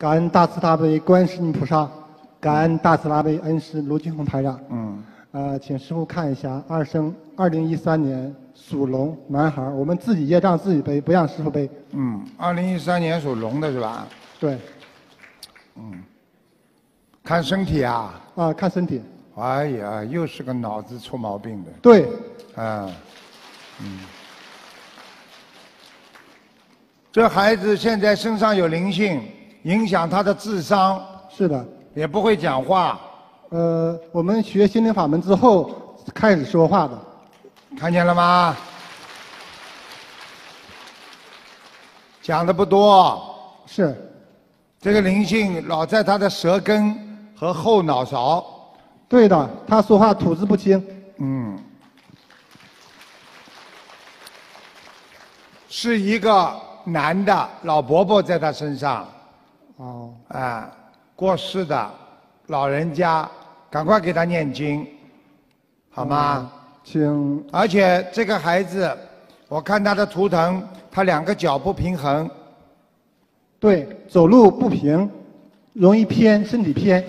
感恩大慈大悲观世音菩萨，感恩大慈大悲恩师卢金红排长。嗯，呃，请师傅看一下，二生二零一三年属龙男孩，我们自己业障自己背，不让师傅背。嗯，二零一三年属龙的是吧？对。嗯，看身体啊？啊，看身体。哎呀，又是个脑子出毛病的。对。啊。嗯。这孩子现在身上有灵性。影响他的智商，是的，也不会讲话。呃，我们学心灵法门之后开始说话的，看见了吗？讲的不多，是这个灵性老在他的舌根和后脑勺。对的，他说话吐字不清。嗯，是一个男的老伯伯在他身上。哦，哎，过世的老人家，赶快给他念经，好吗？请。而且这个孩子，我看他的图腾，他两个脚不平衡，对，走路不平，容易偏，身体偏。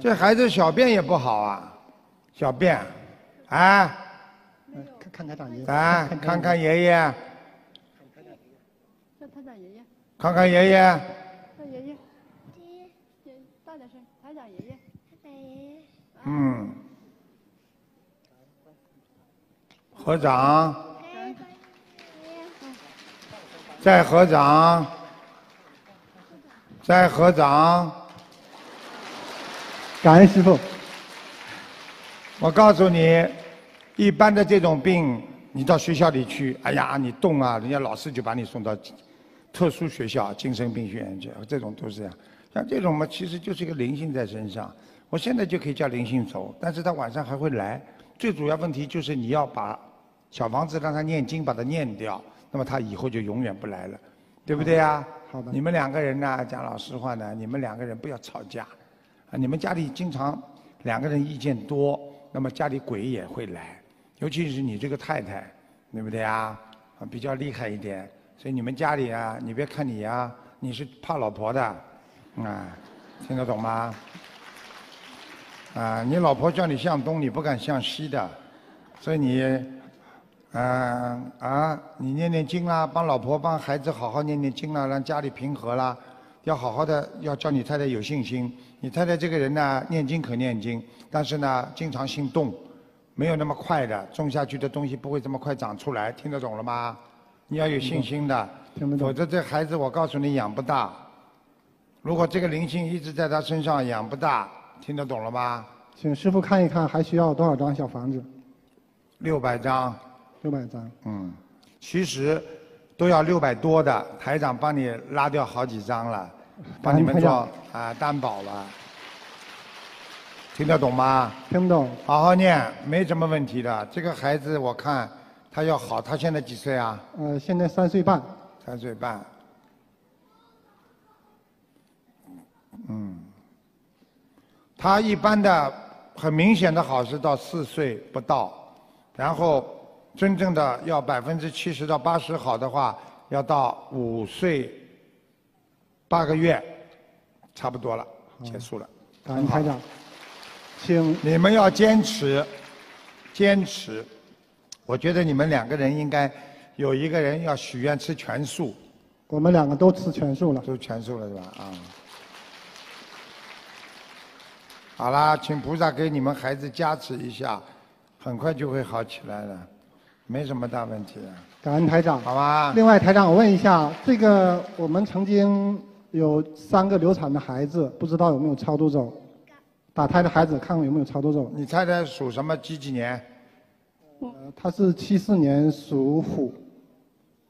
这孩子小便也不好啊，小便，啊？看看他长爷啊，看看爷爷。看看爷爷。看爷爷，爷爷，大点声，喊响爷爷。爷爷。嗯。合掌。再合掌。再合掌。感恩师傅。我告诉你，一般的这种病，你到学校里去，哎呀，你动啊，人家老师就把你送到。特殊学校、精神病学院这这种都是这样，像这种嘛，其实就是一个灵性在身上。我现在就可以叫灵性走，但是他晚上还会来。最主要问题就是你要把小房子让他念经，把它念掉，那么他以后就永远不来了，对不对啊？好的。你们两个人呢，讲老实话呢，你们两个人不要吵架啊。你们家里经常两个人意见多，那么家里鬼也会来，尤其是你这个太太，对不对啊？啊，比较厉害一点。所以你们家里啊，你别看你啊，你是怕老婆的，啊，听得懂吗？啊，你老婆叫你向东，你不敢向西的，所以你，嗯啊，你念念经啦，帮老婆帮孩子好好念念经啦，让家里平和啦，要好好的要叫你太太有信心。你太太这个人呢，念经可念经，但是呢，经常心动，没有那么快的，种下去的东西不会这么快长出来，听得懂了吗？你要有信心的，否则这孩子我告诉你养不大。如果这个灵性一直在他身上养不大，听得懂了吗？请师傅看一看，还需要多少张小房子？六百张，六百张。嗯，其实都要六百多的，台长帮你拉掉好几张了，帮你们做啊担保了。听得懂吗？听不懂。好好念，没什么问题的。这个孩子我看。他要好，他现在几岁啊？呃，现在三岁半。三岁半。嗯。他一般的很明显的好是到四岁不到，然后真正的要百分之七十到八十好的话，要到五岁八个月，差不多了，结束了。恩台长，请你们要坚持，坚持。我觉得你们两个人应该有一个人要许愿吃全素。我们两个都吃全素了。都全素了是吧？啊。好啦，请菩萨给你们孩子加持一下，很快就会好起来了，没什么大问题。感恩台长。好吧。另外，台长，我问一下，这个我们曾经有三个流产的孩子，不知道有没有超度走？打胎的孩子，看看有没有超度走。你猜猜属什么几几年？他是七四年属虎，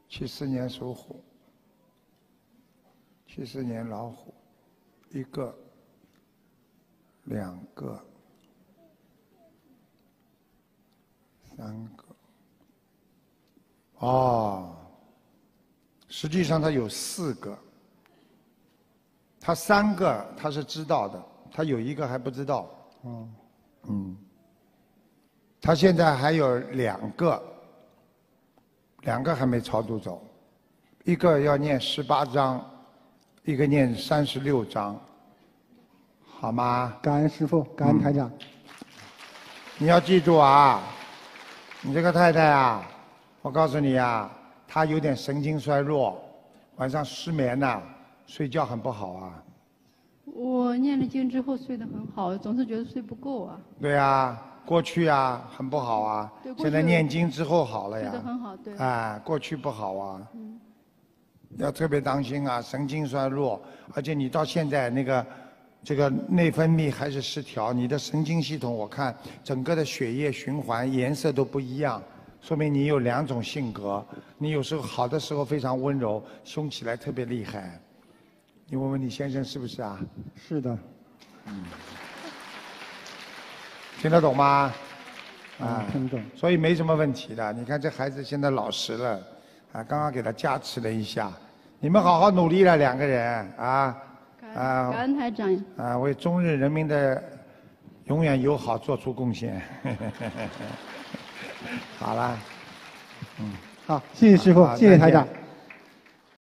七四年属虎，七四年老虎，一个，两个，三个，哦，实际上他有四个，他三个他是知道的，他有一个还不知道，嗯。他现在还有两个，两个还没超度走，一个要念十八章，一个念三十六章，好吗？感恩师傅，感恩台长。你要记住啊，你这个太太啊，我告诉你啊，她有点神经衰弱，晚上失眠呐，睡觉很不好啊。我念了经之后睡得很好，总是觉得睡不够啊。对啊。过去啊，很不好啊，现在念经之后好了呀。啊，很好，对。哎，过去不好啊，要特别当心啊，神经衰弱，而且你到现在那个这个内分泌还是失调，你的神经系统我看整个的血液循环颜色都不一样，说明你有两种性格，你有时候好的时候非常温柔，凶起来特别厉害，你问问你先生是不是啊？是的。嗯。听得懂吗？啊，听懂，所以没什么问题的。你看这孩子现在老实了，啊，刚刚给他加持了一下，你们好好努力了，两个人啊啊！感恩台长啊，为中日人民的永远友好做出贡献。好了，嗯，好，谢谢师傅，谢谢台长。